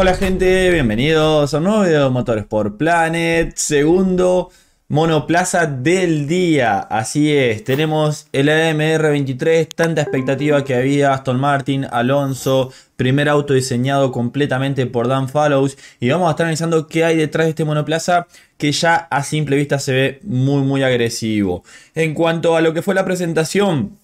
Hola gente, bienvenidos a un nuevo video de por Planet, segundo monoplaza del día. Así es, tenemos el AMR 23, tanta expectativa que había, Aston Martin, Alonso, primer auto diseñado completamente por Dan Fallows. Y vamos a estar analizando qué hay detrás de este monoplaza que ya a simple vista se ve muy muy agresivo. En cuanto a lo que fue la presentación,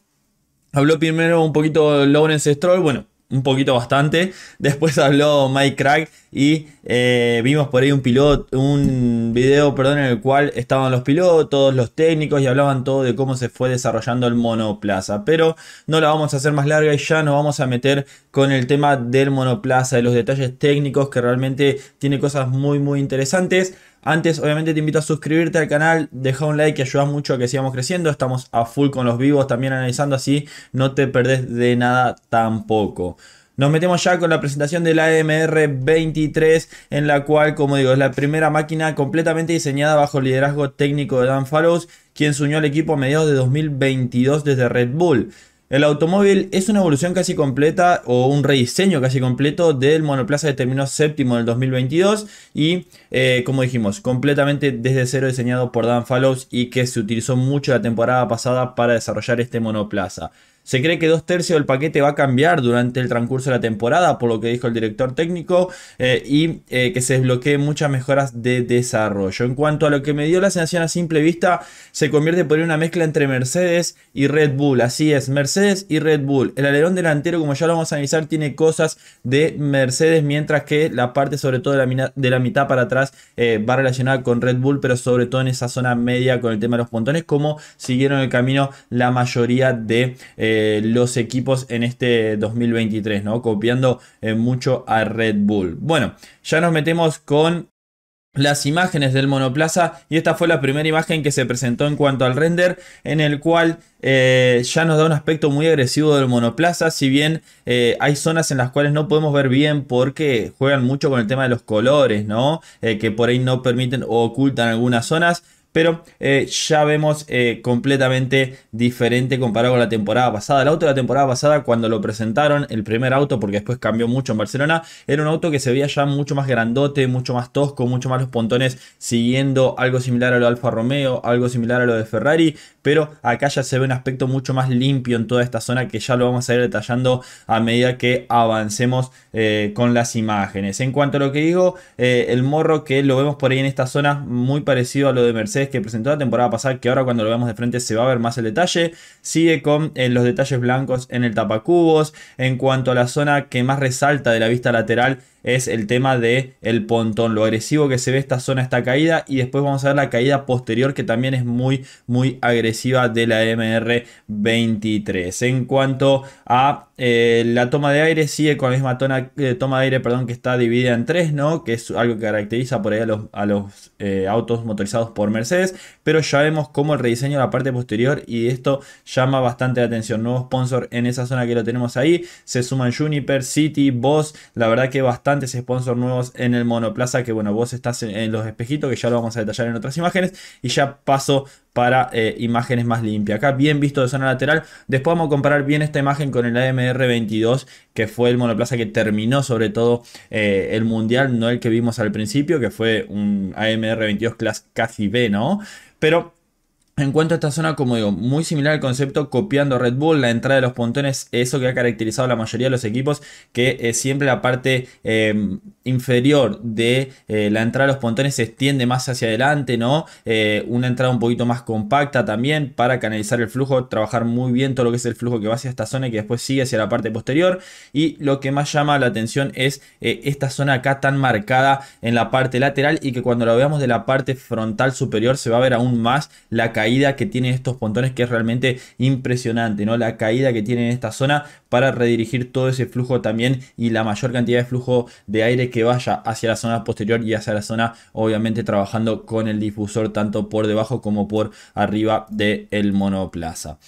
habló primero un poquito Lawrence Stroll, bueno un poquito bastante. Después habló Mike Craig y eh, vimos por ahí un piloto, un video, perdón, en el cual estaban los pilotos, los técnicos y hablaban todo de cómo se fue desarrollando el monoplaza. Pero no la vamos a hacer más larga y ya nos vamos a meter con el tema del monoplaza, de los detalles técnicos que realmente tiene cosas muy muy interesantes. Antes, obviamente, te invito a suscribirte al canal, deja un like que ayuda mucho a que sigamos creciendo. Estamos a full con los vivos también analizando, así no te perdés de nada tampoco. Nos metemos ya con la presentación de la 23 en la cual, como digo, es la primera máquina completamente diseñada bajo el liderazgo técnico de Dan Fallows, quien se unió al equipo a mediados de 2022 desde Red Bull. El automóvil es una evolución casi completa o un rediseño casi completo del monoplaza de terminó séptimo del 2022 y eh, como dijimos, completamente desde cero diseñado por Dan Fallows y que se utilizó mucho la temporada pasada para desarrollar este monoplaza. Se cree que dos tercios del paquete va a cambiar durante el transcurso de la temporada, por lo que dijo el director técnico, eh, y eh, que se desbloqueen muchas mejoras de desarrollo. En cuanto a lo que me dio la sensación a simple vista, se convierte por una mezcla entre Mercedes y Red Bull. Así es, Mercedes y Red Bull. El alerón delantero, como ya lo vamos a analizar, tiene cosas de Mercedes, mientras que la parte sobre todo de la, mitad para atrás eh, va relacionada con Red Bull, pero sobre todo en esa zona media con el tema de los pontones, como siguieron el camino la mayoría de eh, los equipos en este 2023, ¿no? Copiando eh, mucho a Red Bull. Bueno, ya nos metemos con las imágenes del monoplaza y esta fue la primera imagen que se presentó en cuanto al render en el cual eh, ya nos da un aspecto muy agresivo del monoplaza si bien hay zonas en las cuales no podemos ver bien porque juegan mucho con el tema de los colores no que por ahí no permiten o ocultan algunas zonas pero eh, ya vemos eh, completamente diferente comparado con la temporada pasada. El auto de la temporada pasada, cuando lo presentaron, el primer auto, porque después cambió mucho en Barcelona, era un auto que se veía ya mucho más grandote, mucho más tosco, mucho más los pontones siguiendo algo similar a lo de Alfa Romeo, algo similar a lo de Ferrari, pero acá ya se ve un aspecto mucho más limpio en toda esta zona que ya lo vamos a ir detallando a medida que avancemos eh, con las imágenes. En cuanto a lo que digo, el morro que lo vemos por ahí en esta zona, muy parecido a lo de Mercedes que presentó la temporada pasada, que ahora cuando lo vemos de frente se va a ver más el detalle. Sigue con eh, los detalles blancos en el tapacubos. En cuanto a la zona que más resalta de la vista lateral, es el tema de el pontón, lo agresivo que se ve esta zona, esta caída y después vamos a ver la caída posterior que también es muy muy agresiva de la MR23. En cuanto a eh, la toma de aire sigue con la misma eh, toma de aire perdón, que está dividida en tres, ¿no? que es algo que caracteriza por ahí a los, eh, autos motorizados por Mercedes, pero ya vemos cómo el rediseño de la parte posterior y esto llama bastante la atención. Nuevo sponsor en esa zona que lo tenemos ahí, se suman Juniper, City, Boss, la verdad que bastante Sponsor sponsors nuevos en el monoplaza que bueno, vos estás en, los espejitos que ya lo vamos a detallar en otras imágenes y ya paso para eh, imágenes más limpias. Acá bien visto de zona lateral, después vamos a comparar bien esta imagen con el AMR22 que fue el monoplaza que terminó sobre todo eh, el mundial, no el que vimos al principio que fue un AMR22 Class casi B, ¿no? Pero Encuentro esta zona, como digo, muy similar al concepto copiando Red Bull, la entrada de los pontones, eso que ha caracterizado a la mayoría de los equipos, que siempre la parte em, inferior de eh, la entrada de los pontones se extiende más hacia adelante, ¿no? Eh, una entrada un poquito más compacta también para canalizar el flujo, trabajar muy bien todo lo que es el flujo que va hacia esta zona y que después sigue hacia la parte posterior. Y lo que más llama la atención es eh, esta zona acá tan marcada en la parte lateral y que cuando la veamos de la parte frontal superior se va a ver aún más la caída caída que tienen estos pontones que es realmente impresionante, ¿no? La caída que tiene en esta zona para redirigir todo ese flujo también y la mayor cantidad de flujo de aire que vaya hacia la zona posterior y hacia la zona, obviamente trabajando con el difusor tanto por debajo como por arriba del monoplaza.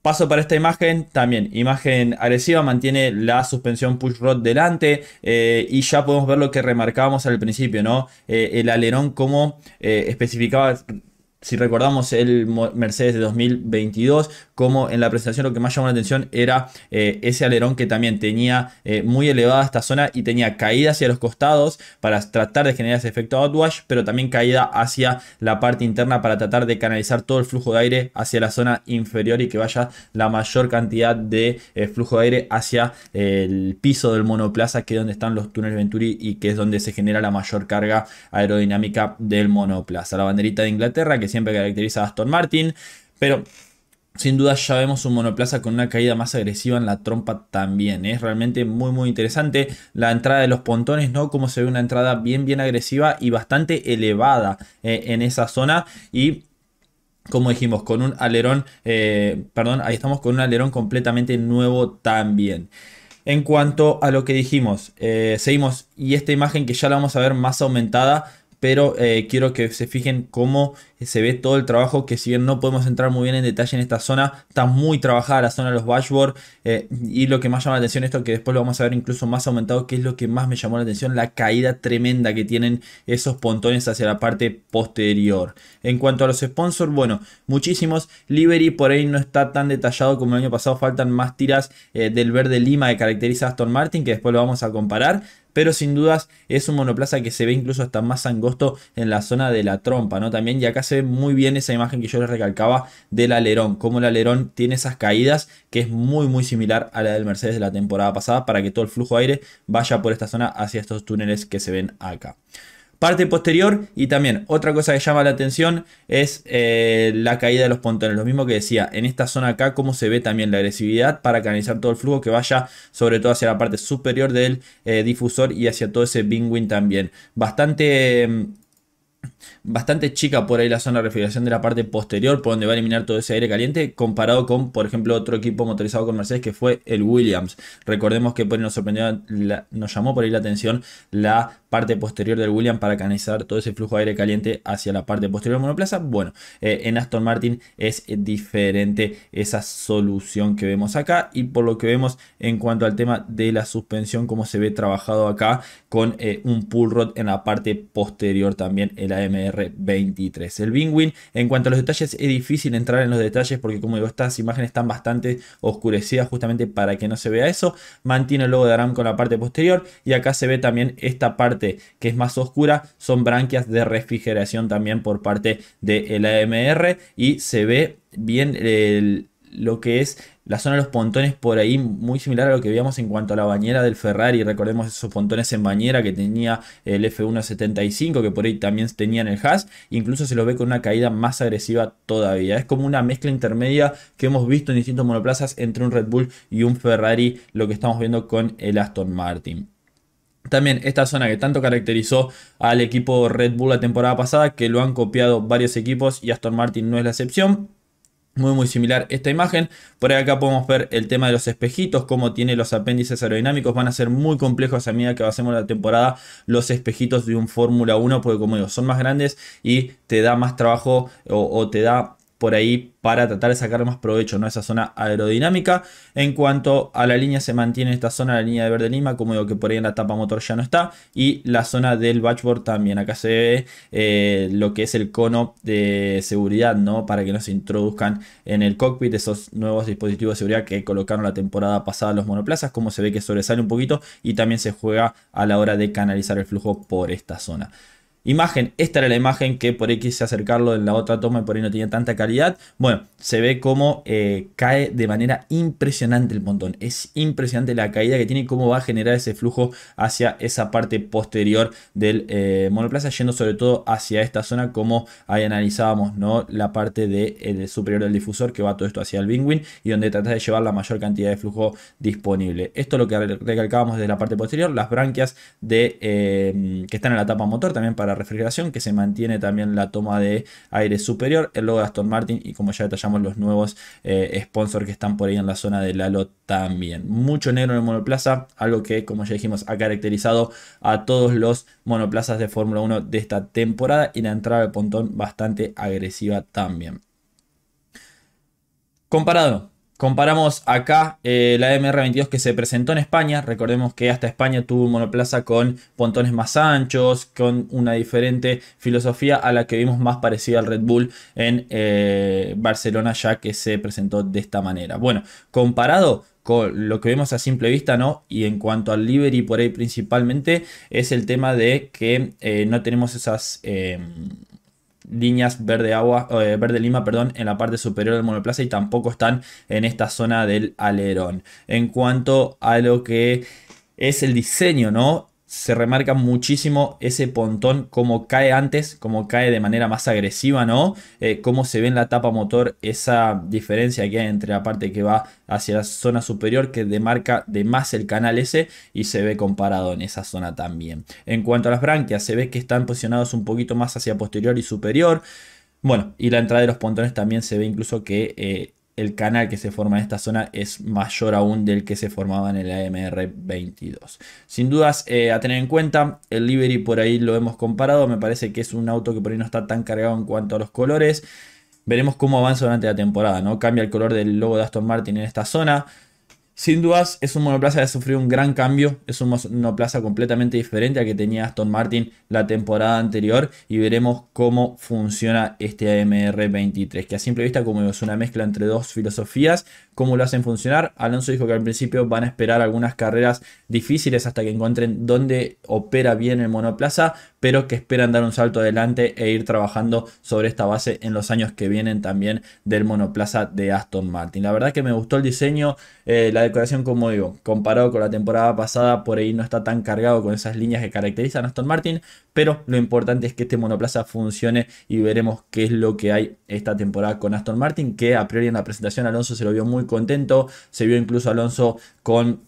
Paso para esta imagen, también imagen agresiva, mantiene la suspensión push rod delante eh, y ya podemos ver lo que remarcábamos al principio, ¿no? Eh, el alerón como eh, especificaba si recordamos el Mercedes de 2022, como en la presentación lo que más llamó la atención era eh, ese alerón que también tenía eh, muy elevada esta zona y tenía caída hacia los costados para tratar de generar ese efecto outwash, pero también caída hacia la parte interna para tratar de canalizar todo el flujo de aire hacia la zona inferior y que vaya la mayor cantidad de eh, flujo de aire hacia el piso del monoplaza, que es donde están los túneles Venturi y que es donde se genera la mayor carga aerodinámica del monoplaza. La banderita de Inglaterra que siempre caracteriza a Aston Martin, pero sin duda ya vemos un monoplaza con una caída más agresiva en la trompa también. ¿eh? Es realmente muy muy interesante la entrada de los pontones, ¿no? Como se ve una entrada bien bien agresiva y bastante elevada eh, en esa zona y como dijimos, con un alerón, eh, perdón, ahí estamos con un alerón completamente nuevo también. En cuanto a lo que dijimos, seguimos y esta imagen que ya la vamos a ver más aumentada pero eh, quiero que se fijen cómo se ve todo el trabajo, que si bien no podemos entrar muy bien en detalle en esta zona, está muy trabajada la zona de los dashboard eh, y lo que más llama la atención, esto que después lo vamos a ver incluso más aumentado, que es lo que más me llamó la atención, la caída tremenda que tienen esos pontones hacia la parte posterior. En cuanto a los sponsors, bueno, muchísimos, Liberty por ahí no está tan detallado como el año pasado, faltan más tiras eh, del verde lima que caracteriza Aston Martin, que después lo vamos a comparar, pero sin dudas es un monoplaza que se ve incluso hasta más angosto en la zona de la trompa, ¿no? También, y acá se ve muy bien esa imagen que yo les recalcaba del alerón, como el alerón tiene esas caídas que es muy, muy similar a la del Mercedes de la temporada pasada para que todo el flujo de aire vaya por esta zona hacia estos túneles que se ven acá parte posterior y también otra cosa que llama la atención es eh, la caída de los pontones. Lo mismo que decía, en esta zona acá cómo se ve también la agresividad para canalizar todo el flujo que vaya sobre todo hacia la parte superior del eh, difusor y hacia todo ese bingwin también. Bastante... Bastante chica por ahí la zona de refrigeración de la parte posterior, por donde va a eliminar todo ese aire caliente, comparado con, por ejemplo, otro equipo motorizado con Mercedes que fue el Williams. Recordemos que por ahí nos sorprendió, nos llamó por ahí la atención la parte posterior del William para canalizar todo ese flujo de aire caliente hacia la parte posterior del monoplaza. Bueno, eh, en Aston Martin es diferente esa solución que vemos acá y por lo que vemos en cuanto al tema de la suspensión, como se ve trabajado acá con eh, un pull rod en la parte posterior también el AMR 23. El Bingwin, en cuanto a los detalles, es difícil entrar en los detalles porque como digo, estas imágenes están bastante oscurecidas justamente para que no se vea eso. Mantiene el logo de Aram con la parte posterior y acá se ve también esta parte que es más oscura son branquias de refrigeración también por parte del AMR y se ve bien lo que es la zona de los pontones por ahí muy similar a lo que veíamos en cuanto a la bañera del Ferrari. Recordemos esos pontones en bañera que tenía el F175, que por ahí también tenían el Haas. Incluso se lo ve con una caída más agresiva todavía. Es como una mezcla intermedia que hemos visto en distintos monoplazas entre un Red Bull y un Ferrari, lo que estamos viendo con el Aston Martin. También esta zona que tanto caracterizó al equipo Red Bull la temporada pasada, que lo han copiado varios equipos y Aston Martin no es la excepción. Muy muy similar esta imagen. Por acá podemos ver el tema de los espejitos, cómo tiene los apéndices aerodinámicos. Van a ser muy complejos a medida que avancemos la temporada los espejitos de un Fórmula 1, porque como digo, son más grandes y te da más trabajo o, o te da por ahí para tratar de sacar más provecho ¿no? esa zona aerodinámica. En cuanto a la línea, se mantiene esta zona, la línea de verde lima, como digo que por ahí en la tapa motor ya no está, y la zona del batchboard también. Acá se ve eh, lo que es el cono de seguridad, ¿no? Para que no se introduzcan en el cockpit esos nuevos dispositivos de seguridad que colocaron la temporada pasada los monoplazas, como se ve que sobresale un poquito y también se juega a la hora de canalizar el flujo por esta zona imagen. Esta era la imagen que por ahí quise acercarlo en la otra toma y por ahí no tenía tanta calidad. Bueno, se ve como eh, cae de manera impresionante el montón. Es impresionante la caída que tiene y cómo va a generar ese flujo hacia esa parte posterior del eh, monoplaza, yendo sobre todo hacia esta zona como ahí analizábamos, ¿no? La parte de, eh, superior del difusor que va todo esto hacia el bingwin y donde trata de llevar la mayor cantidad de flujo disponible. Esto lo que recalcábamos desde la parte posterior, las branquias de, que están en la tapa motor también para refrigeración, que se mantiene también la toma de aire superior, el logo de Aston Martin y como ya detallamos los nuevos eh, sponsors que están por ahí en la zona del halo también. Mucho negro en el monoplaza, algo que como ya dijimos ha caracterizado a todos los monoplazas de Fórmula 1 de esta temporada y la entrada del pontón bastante agresiva también. Comparado Comparamos acá eh, la MR22 que se presentó en España. Recordemos que hasta España tuvo un monoplaza con pontones más anchos, con una diferente filosofía a la que vimos más parecida al Red Bull en eh, Barcelona, ya que se presentó de esta manera. Bueno, comparado con lo que vemos a simple vista, ¿no? Y en cuanto al livery por ahí principalmente, es el tema de que eh, no tenemos esas em, líneas verde agua, eh, verde lima, perdón, en la parte superior del monoplaza y tampoco están en esta zona del alerón. En cuanto a lo que es el diseño, ¿no? se remarca muchísimo ese pontón, como cae antes, como cae de manera más agresiva, ¿no? como eh, cómo se ve en la tapa motor esa diferencia que hay entre la parte que va hacia la zona superior, que demarca de más el canal ese y se ve comparado en esa zona también. En cuanto a las branquias, se ve que están posicionados un poquito más hacia posterior y superior. Bueno, y la entrada de los pontones también se ve incluso que... Eh, el canal que se forma en esta zona es mayor aún del que se formaba en el AMR22. Sin dudas eh, a tener en cuenta, el Liberty por ahí lo hemos comparado, me parece que es un auto que por ahí no está tan cargado en cuanto a los colores. Veremos cómo avanza durante la temporada, ¿no? Cambia el color del logo de Aston Martin en esta zona. Sin dudas, es un monoplaza que ha sufrido un gran cambio. Es un monoplaza completamente diferente al que tenía Aston Martin la temporada anterior. Y veremos cómo funciona este AMR23, que a simple vista, como es una mezcla entre dos filosofías, cómo lo hacen funcionar. Alonso dijo que al principio van a esperar algunas carreras difíciles hasta que encuentren dónde opera bien el monoplaza, pero que esperan dar un salto adelante e ir trabajando sobre esta base en los años que vienen también del monoplaza de Aston Martin. La verdad que me gustó el diseño, eh, la decoración, como digo, comparado con la temporada pasada, por ahí no está tan cargado con esas líneas que caracterizan a Aston Martin, pero lo importante es que este monoplaza funcione y veremos qué es lo que hay esta temporada con Aston Martin, que a priori en la presentación Alonso se lo vio muy contento. Se vio incluso Alonso con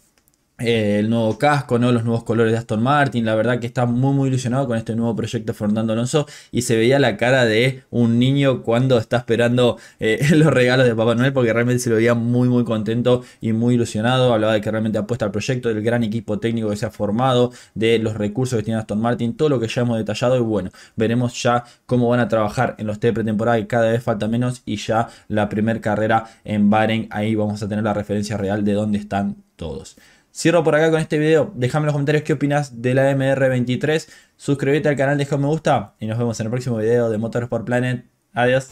eh, el nuevo casco, ¿no? los nuevos colores de Aston Martin. La verdad que está muy muy ilusionado con este nuevo proyecto Fernando Alonso y se veía la cara de un niño cuando está esperando eh, los regalos de Papá Noel porque realmente se lo veía muy muy contento y muy ilusionado. Hablaba de que realmente apuesta al proyecto, del gran equipo técnico que se ha formado, de los recursos que tiene Aston Martin, todo lo que ya hemos detallado y bueno, veremos ya cómo van a trabajar en los T pretemporada cada vez falta menos y ya la primera carrera en Baren. ahí vamos a tener la referencia real de dónde están todos. Cierro por acá con este video. Déjame en los comentarios qué opinas de la MR23. Suscríbete al canal, deja un me gusta y nos vemos en el próximo video de Motorsport Planet. Adiós.